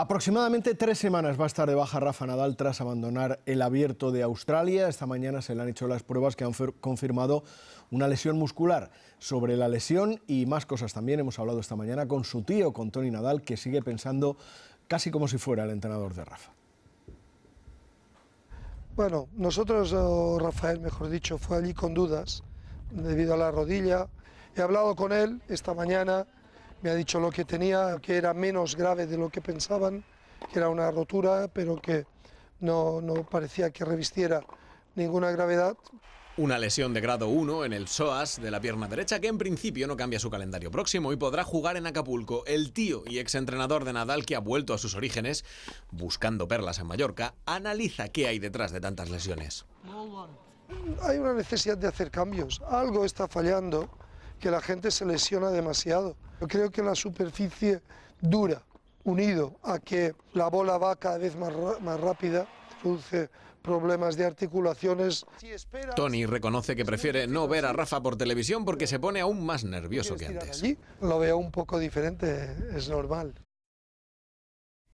Aproximadamente tres semanas va a estar de baja Rafa Nadal tras abandonar el abierto de Australia. Esta mañana se le han hecho las pruebas que han confirmado una lesión muscular. Sobre la lesión y más cosas también hemos hablado esta mañana con su tío, con Tony Nadal, que sigue pensando casi como si fuera el entrenador de Rafa. Bueno, nosotros, o Rafael, mejor dicho, fue allí con dudas debido a la rodilla. He hablado con él esta mañana me ha dicho lo que tenía, que era menos grave de lo que pensaban, que era una rotura, pero que no, parecía que revistiera ninguna gravedad. Una lesión de grado 1 en el psoas de la pierna derecha que en principio no cambia su calendario próximo y podrá jugar en Acapulco. El tío y exentrenador de Nadal que ha vuelto a sus orígenes, buscando perlas en Mallorca, analiza qué hay detrás de tantas lesiones. Hay una necesidad de hacer cambios. Algo está fallando que la gente se lesiona demasiado. Yo creo que la superficie dura, unido a que la bola va cada vez más, rápida, produce problemas de articulaciones. Tony reconoce que prefiere no ver a Rafa por televisión porque se pone aún más nervioso que antes. lo veo un poco diferente, es normal.